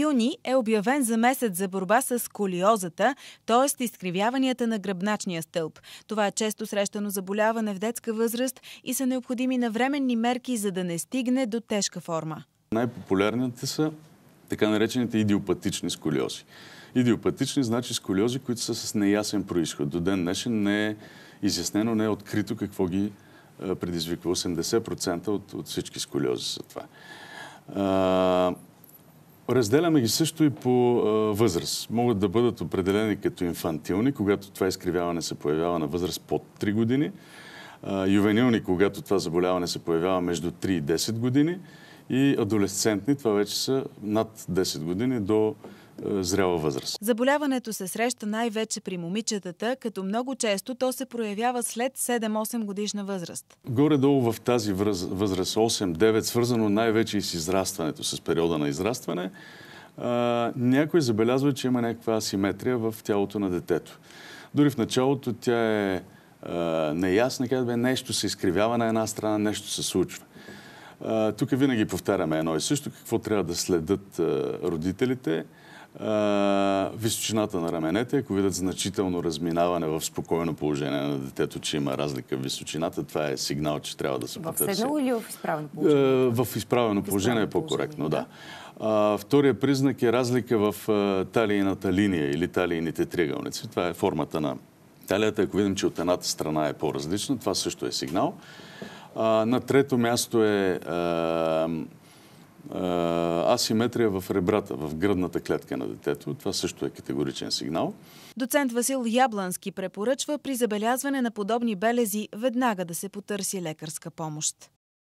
Юни е обявен за месец за борба с колиозата, т.е. изкривяванията на гръбначния стълб. Това е често срещано заболяване в детска възраст и са необходими навременни мерки, за да не стигне до тежка форма. Най-популярните са така наречените идиопатични сколиози. Идиопатични значи сколиози, които са с неясен происход. До ден днешен не е изяснено, не е открито какво ги е, предизвиква. 80% от, от всички сколиози са това. А, Разделяме ги също и по а, възраст. Могат да бъдат определени като инфантилни, когато това изкривяване се появява на възраст под 3 години. А, ювенилни, когато това заболяване се появява между 3 и 10 години. И адолесцентни, това вече са над 10 години до е, зрела възраст. Заболяването се среща най-вече при момичетата, като много често то се проявява след 7-8 годишна възраст. Горе-долу в тази възраст 8-9, свързано най-вече и с израстването, с периода на израстване, някой забелязва, че има някаква асиметрия в тялото на детето. Дори в началото тя е неясна, бе, нещо се изкривява на една страна, нещо се случва. Тук винаги повтаряме едно и също, какво трябва да следат родителите – височината на раменете, ако видят значително разминаване в спокойно положение на детето, че има разлика в височината, това е сигнал, че трябва да се потърси. В седнало или в изправено положение? Е, в изправено положение е по-коректно, да. втория признак е разлика в талийната линия или талийните триъгълници. Това е формата на талията. Ако видим, че от едната страна е по-различна, това също е сигнал. на трето място е асиметрия в ребрата, в гръдната клетка на детето. Това също е категоричен сигнал. Доцент Васил Яблански препоръчва при забелязване на подобни белези веднага да се потърси лекарска помощ.